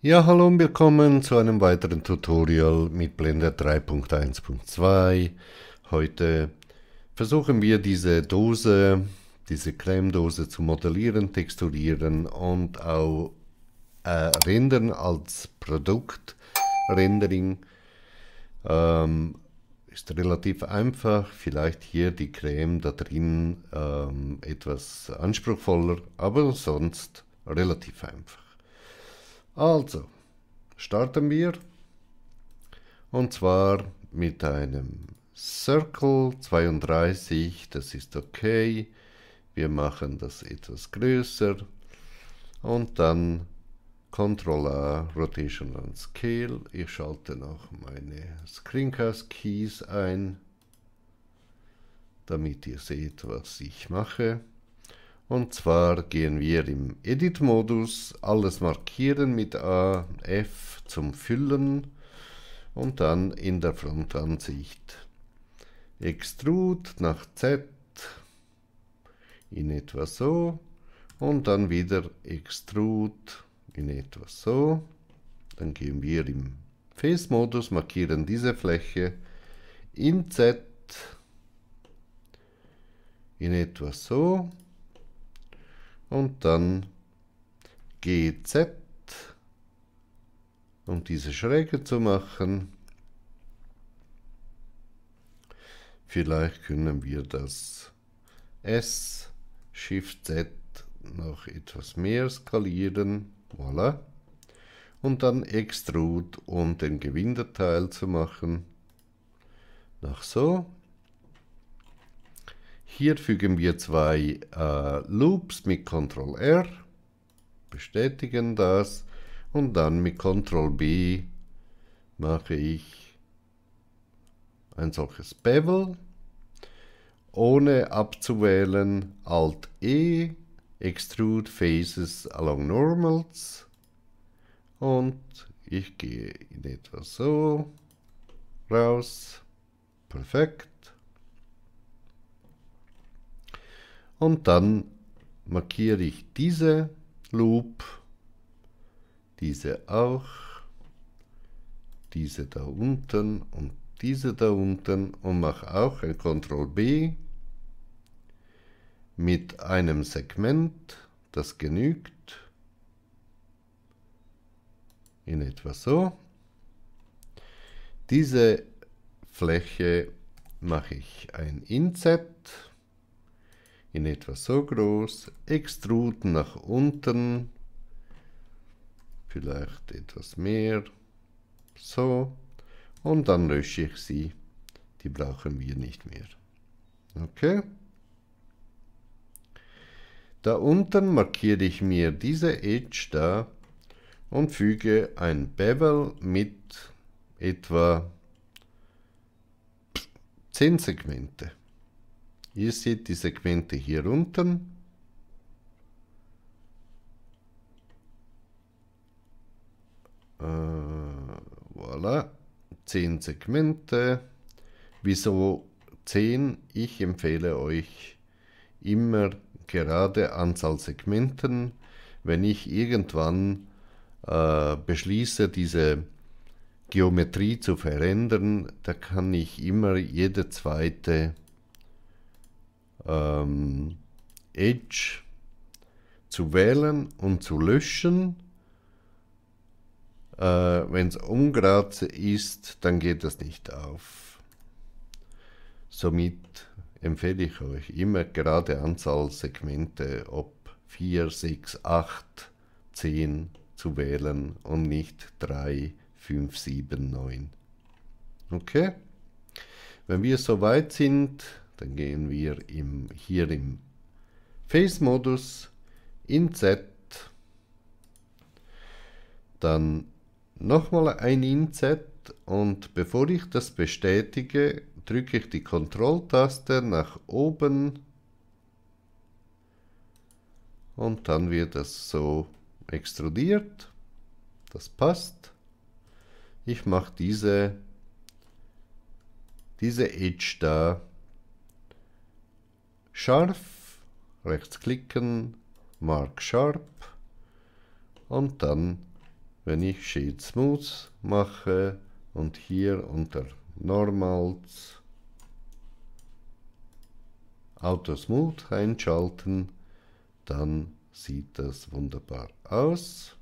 Ja, hallo und willkommen zu einem weiteren Tutorial mit Blender 3.1.2. Heute versuchen wir diese Dose, diese Cremedose zu modellieren, texturieren und auch äh, rendern als Produkt. Rendering ähm, ist relativ einfach, vielleicht hier die Creme da drin ähm, etwas anspruchsvoller, aber sonst relativ einfach. Also, starten wir. Und zwar mit einem Circle 32, das ist okay. Wir machen das etwas größer. Und dann Ctrl A, Rotation und Scale. Ich schalte noch meine Screencast Keys ein, damit ihr seht, was ich mache. Und zwar gehen wir im Edit-Modus alles markieren mit A, F zum Füllen und dann in der Frontansicht. Extrude nach Z in etwa so und dann wieder Extrude in etwa so. Dann gehen wir im Face-Modus, markieren diese Fläche in Z in etwa so und dann GZ, um diese Schräge zu machen. Vielleicht können wir das S, Shift Z noch etwas mehr skalieren. Voilà. Und dann Extrude, um den Gewindeteil zu machen. Nach so. Hier fügen wir zwei äh, Loops mit Ctrl-R, bestätigen das und dann mit Ctrl-B mache ich ein solches Bevel. Ohne abzuwählen Alt-E, Extrude Faces Along Normals und ich gehe in etwa so raus. Perfekt. Und dann markiere ich diese Loop, diese auch, diese da unten und diese da unten und mache auch ein Ctrl B mit einem Segment, das genügt, in etwa so. Diese Fläche mache ich ein Inset in etwa so groß, extruden nach unten, vielleicht etwas mehr, so, und dann lösche ich sie, die brauchen wir nicht mehr. Okay? Da unten markiere ich mir diese Edge da und füge ein Bevel mit etwa 10 Segmente Ihr seht die Segmente hier unten. Äh, voilà. 10 Segmente. Wieso 10? Ich empfehle euch immer gerade Anzahl Segmenten. Wenn ich irgendwann äh, beschließe, diese Geometrie zu verändern, da kann ich immer jede zweite ähm, Edge zu wählen und zu löschen. Äh, Wenn es ungerade ist, dann geht das nicht auf. Somit empfehle ich euch immer gerade Anzahl Segmente, ob 4, 6, 8, 10 zu wählen und nicht 3, 5, 7, 9. Okay? Wenn wir soweit sind, dann gehen wir im, hier im Face-Modus in Z. Dann nochmal ein in Z und bevor ich das bestätige, drücke ich die Kontrolltaste nach oben und dann wird das so extrudiert. Das passt. Ich mache diese, diese Edge da scharf, rechts klicken, Mark Sharp und dann, wenn ich Shade Smooth mache und hier unter Normals Auto Smooth einschalten, dann sieht das wunderbar aus.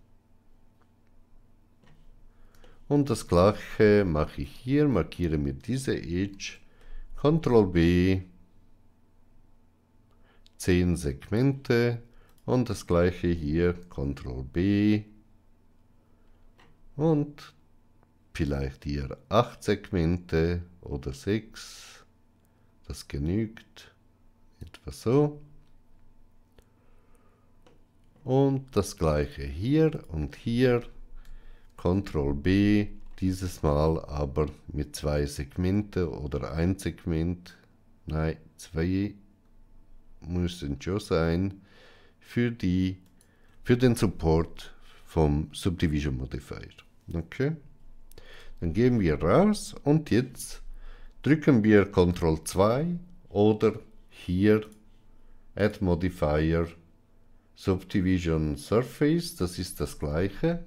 Und das gleiche mache ich hier, markiere mir diese Edge, Ctrl B 10 Segmente und das gleiche hier Ctrl B und vielleicht hier 8 Segmente oder 6. Das genügt. Etwa so. Und das gleiche hier und hier. Ctrl B, dieses Mal aber mit zwei Segmente oder ein Segment. Nein, zwei müssen schon sein für, die, für den Support vom Subdivision Modifier. Okay? Dann gehen wir raus und jetzt drücken wir Ctrl 2 oder hier Add Modifier Subdivision Surface, das ist das gleiche.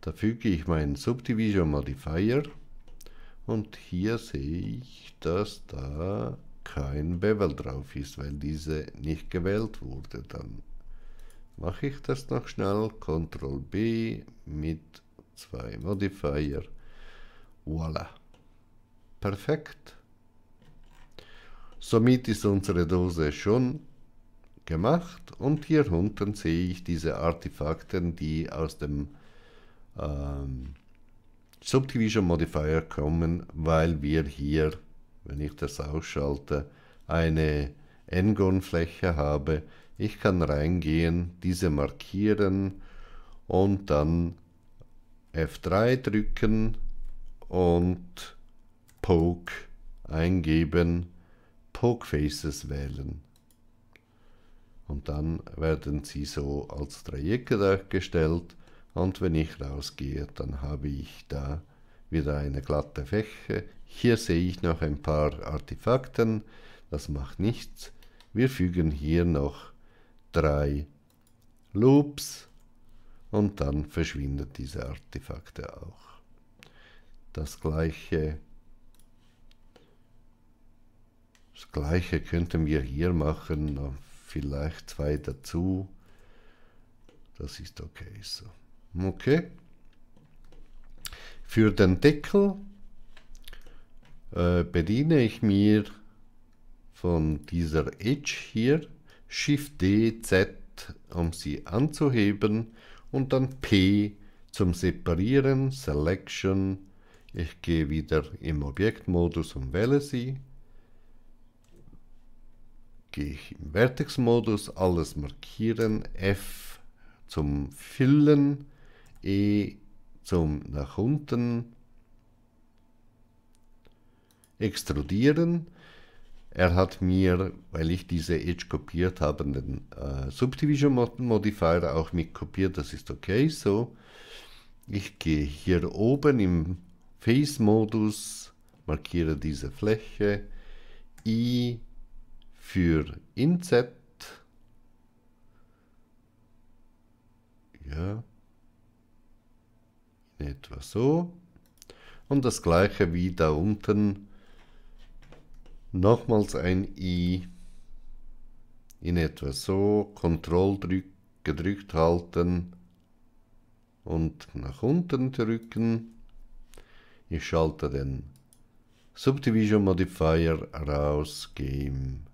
Da füge ich meinen Subdivision Modifier und hier sehe ich, dass da kein Bevel drauf ist, weil diese nicht gewählt wurde, dann mache ich das noch schnell. Ctrl B mit zwei Modifier. Voila. Perfekt. Somit ist unsere Dose schon gemacht und hier unten sehe ich diese Artefakte, die aus dem ähm, Subdivision Modifier kommen, weil wir hier wenn ich das ausschalte, eine N-Gon-Fläche habe. Ich kann reingehen, diese markieren und dann F3 drücken und Poke eingeben, Poke Faces wählen. Und dann werden sie so als Dreiecke dargestellt und wenn ich rausgehe, dann habe ich da wieder eine glatte Fläche. Hier sehe ich noch ein paar Artefakten, das macht nichts. Wir fügen hier noch drei Loops und dann verschwinden diese Artefakte auch. Das gleiche, das gleiche könnten wir hier machen, vielleicht zwei dazu. Das ist okay so. Okay. Für den Deckel äh, bediene ich mir von dieser Edge hier Shift D, Z, um sie anzuheben und dann P zum Separieren, Selection. Ich gehe wieder im Objektmodus und wähle sie. Gehe ich im Vertex-Modus, alles markieren, F zum Füllen, E zum nach unten extrudieren. Er hat mir, weil ich diese Edge kopiert habe, den äh, Subdivision Modifier auch mit kopiert. Das ist okay so. Ich gehe hier oben im Face-Modus, markiere diese Fläche. I für Inset. Ja, etwa so. Und das gleiche wie da unten. Nochmals ein I. In etwa so. Ctrl drück, gedrückt halten. Und nach unten drücken. Ich schalte den Subdivision Modifier raus, gehe im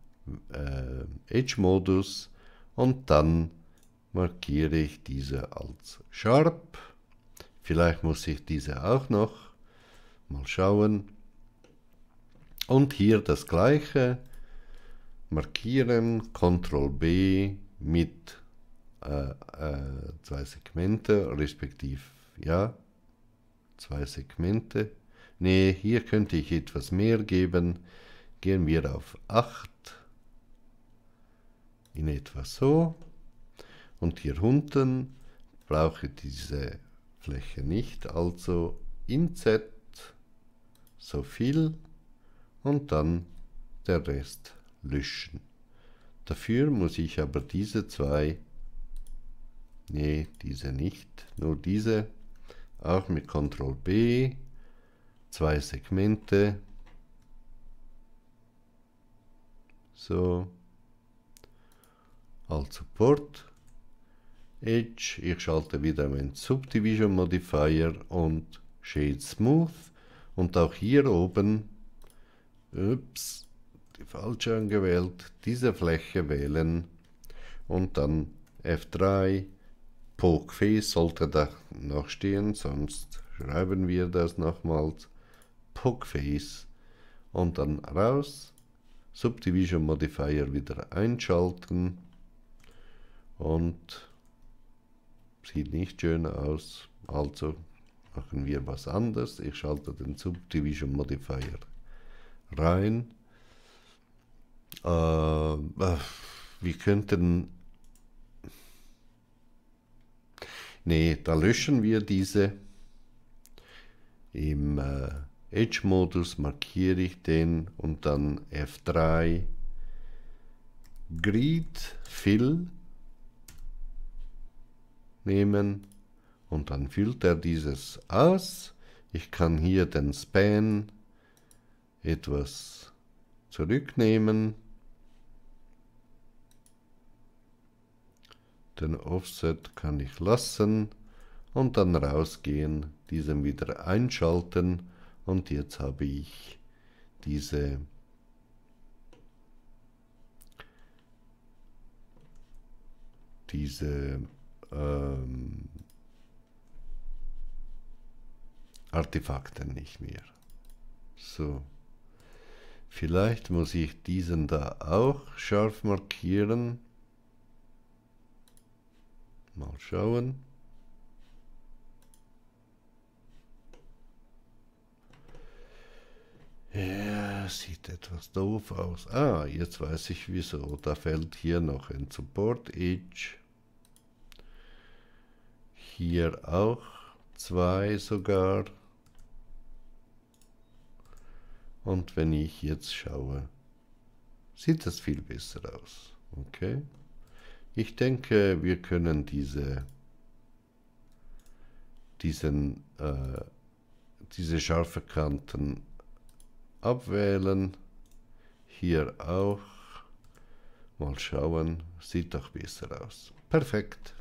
äh, Edge-Modus und dann markiere ich diese als Sharp Vielleicht muss ich diese auch noch mal schauen. Und hier das gleiche. Markieren, Ctrl B mit äh, äh, zwei Segmente, respektive, ja, zwei Segmente. Ne, hier könnte ich etwas mehr geben. Gehen wir auf 8. In etwa so. Und hier unten brauche ich diese Fläche nicht, also inz so viel und dann der Rest löschen. Dafür muss ich aber diese zwei, nee, diese nicht, nur diese, auch mit Ctrl B, zwei Segmente, so, als Support Edge. Ich schalte wieder meinen Subdivision Modifier und Shade Smooth. Und auch hier oben, ups, die falsche angewählt, diese Fläche wählen und dann F3, Pokeface sollte da noch stehen, sonst schreiben wir das nochmals, Pokeface und dann raus, Subdivision Modifier wieder einschalten und sieht nicht schön aus, also machen wir was anderes. Ich schalte den Subdivision Modifier rein. Äh, äh, wir könnten... Nee, da löschen wir diese. Im äh, Edge-Modus markiere ich den und dann F3 Grid Fill nehmen und dann füllt er dieses aus. Ich kann hier den Span etwas zurücknehmen. Den Offset kann ich lassen und dann rausgehen, diesen wieder einschalten und jetzt habe ich diese diese ähm, Artefakten nicht mehr. So. Vielleicht muss ich diesen da auch scharf markieren. Mal schauen. Ja, sieht etwas doof aus. Ah, jetzt weiß ich wieso. Da fällt hier noch ein Support Edge. Hier auch zwei sogar. Und wenn ich jetzt schaue, sieht das viel besser aus. Okay. Ich denke, wir können diese, diesen, äh, diese scharfe Kanten abwählen. Hier auch. Mal schauen, sieht doch besser aus. Perfekt.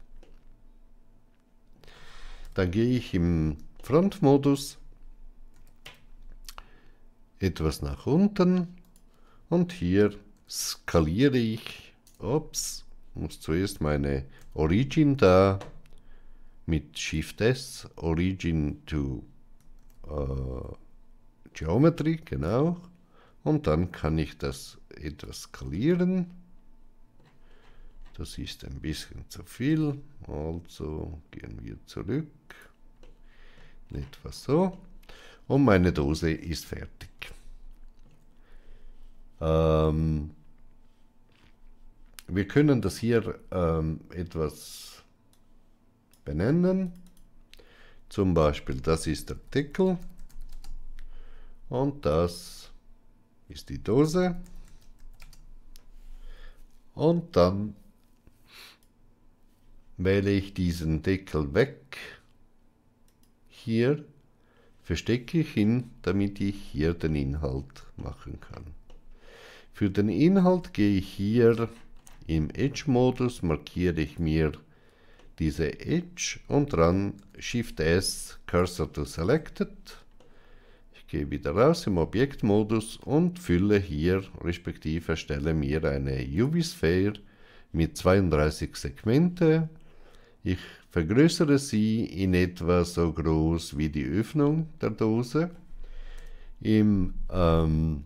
Da gehe ich im Frontmodus etwas nach unten und hier skaliere ich. Ups, muss zuerst meine Origin da mit Shift S, Origin to äh, Geometry, genau. Und dann kann ich das etwas skalieren. Das ist ein bisschen zu viel. Also gehen wir zurück. Etwas so. Und meine Dose ist fertig. Ähm, wir können das hier ähm, etwas benennen. Zum Beispiel, das ist der Deckel und das ist die Dose. Und dann wähle ich diesen Deckel weg. Hier verstecke ich ihn, damit ich hier den Inhalt machen kann. Für den Inhalt gehe ich hier im Edge-Modus, markiere ich mir diese Edge und dann Shift S, Cursor to Selected. Ich gehe wieder raus im Objektmodus und fülle hier, respektive erstelle mir eine UV-Sphere mit 32 Segmente ich vergrößere sie in etwa so groß wie die Öffnung der Dose. Im ähm,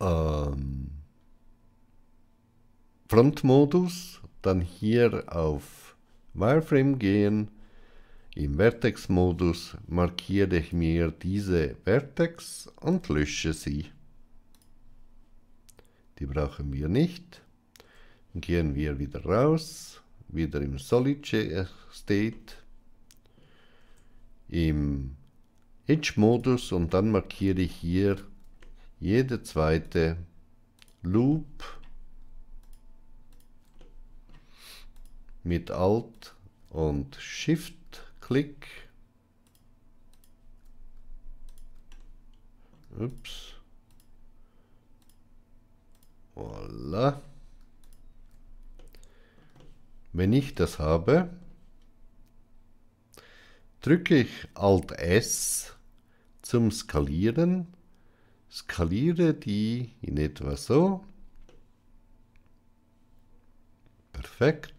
ähm, Frontmodus, dann hier auf Wireframe gehen. Im Vertex-Modus markiere ich mir diese Vertex und lösche sie. Die brauchen wir nicht gehen wir wieder raus, wieder im Solid äh, State, im Edge-Modus und dann markiere ich hier jede zweite Loop mit Alt und Shift-Klick. Ups. Voilà. Wenn ich das habe, drücke ich Alt S zum Skalieren, skaliere die in etwa so. Perfekt.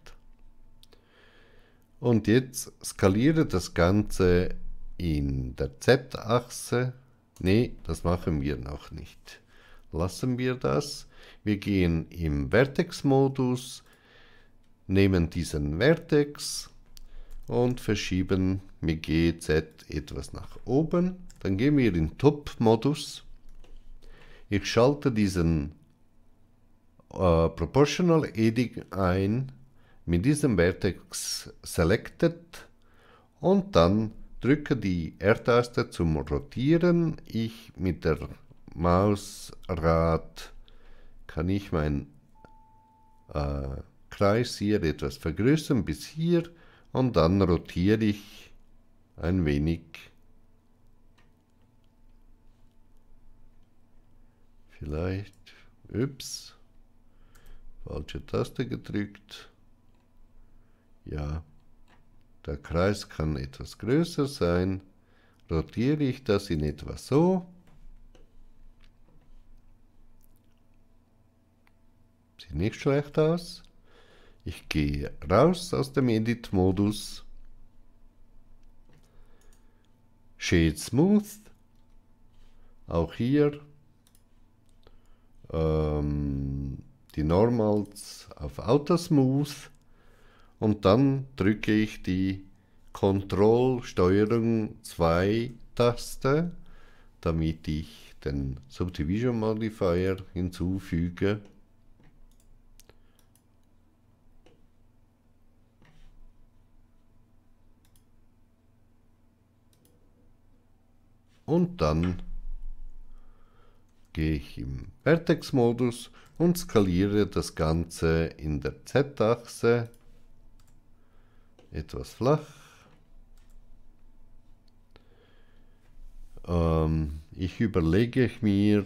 Und jetzt skaliere das Ganze in der Z-Achse. Nee, das machen wir noch nicht. Lassen wir das. Wir gehen im Vertex-Modus nehmen diesen Vertex und verschieben mit GZ etwas nach oben. Dann gehen wir in Top-Modus. Ich schalte diesen äh, Proportional Edit ein mit diesem Vertex Selected und dann drücke die R-Taste zum Rotieren. Ich mit der Mausrad kann ich mein äh, Kreis hier etwas vergrößern bis hier und dann rotiere ich ein wenig. Vielleicht, ups, falsche Taste gedrückt. Ja, der Kreis kann etwas größer sein. Rotiere ich das in etwa so. Sieht nicht schlecht aus. Ich gehe raus aus dem Edit-Modus. Shade Smooth. Auch hier ähm, die Normals auf Auto Smooth. Und dann drücke ich die Ctrl-Steuerung-2-Taste, damit ich den Subdivision Modifier hinzufüge. und dann gehe ich im Vertex-Modus und skaliere das Ganze in der Z-Achse etwas flach. Ähm, ich überlege mir,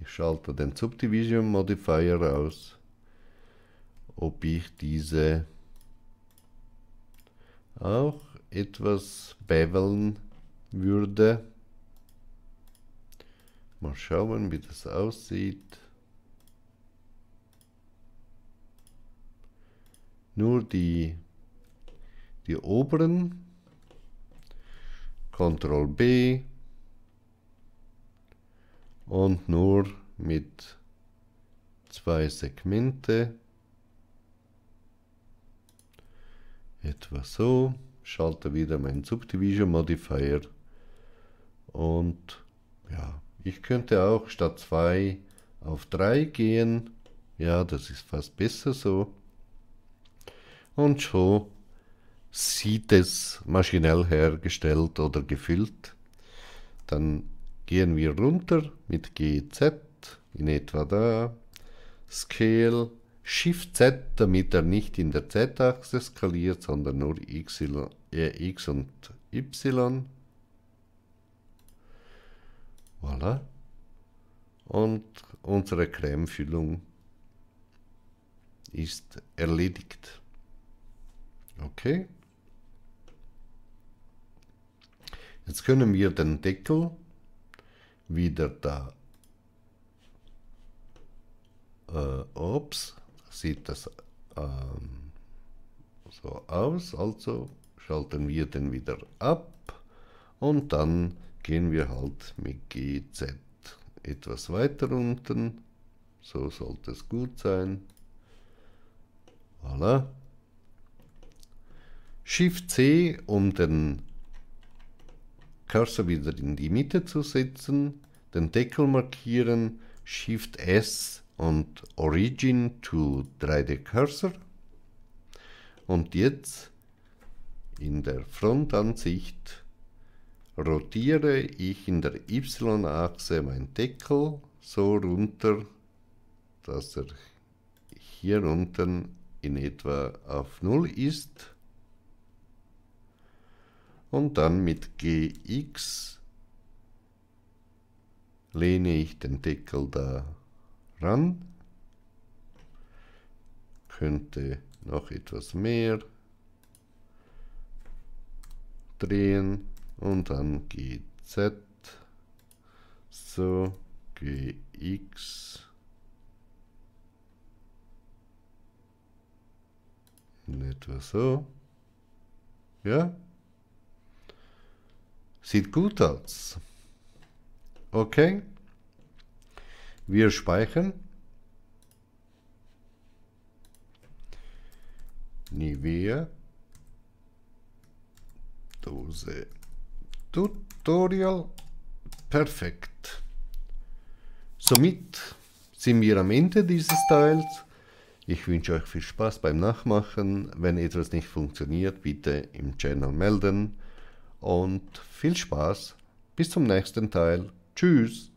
ich schalte den Subdivision Modifier aus, ob ich diese auch etwas beveln würde. Mal schauen, wie das aussieht. Nur die, die oberen. Ctrl B. Und nur mit zwei Segmente. Etwa so. Schalte wieder meinen Subdivision Modifier und ja, ich könnte auch statt 2 auf 3 gehen. Ja, das ist fast besser so. Und schon sieht es maschinell hergestellt oder gefüllt. Dann gehen wir runter mit GZ in etwa da. Scale Shift Z, damit er nicht in der Z-Achse skaliert, sondern nur X, äh, X und Y. Voilà. Und unsere Cremefüllung ist erledigt. Okay. Jetzt können wir den Deckel wieder da. Äh, ups, sieht das ähm, so aus. Also schalten wir den wieder ab und dann gehen wir halt mit GZ etwas weiter unten. So sollte es gut sein. Voilà. Shift C, um den Cursor wieder in die Mitte zu setzen, den Deckel markieren, Shift S und Origin to 3D Cursor. Und jetzt in der Frontansicht rotiere ich in der Y-Achse meinen Deckel so runter, dass er hier unten in etwa auf 0 ist und dann mit gx lehne ich den Deckel da ran, könnte noch etwas mehr drehen und dann GZ, so GX, in etwa so, ja, sieht gut aus, okay, wir speichern, Nivea, Dose Tutorial perfekt. Somit sind wir am Ende dieses Teils. Ich wünsche euch viel Spaß beim Nachmachen. Wenn etwas nicht funktioniert, bitte im Channel melden. Und viel Spaß. Bis zum nächsten Teil. Tschüss.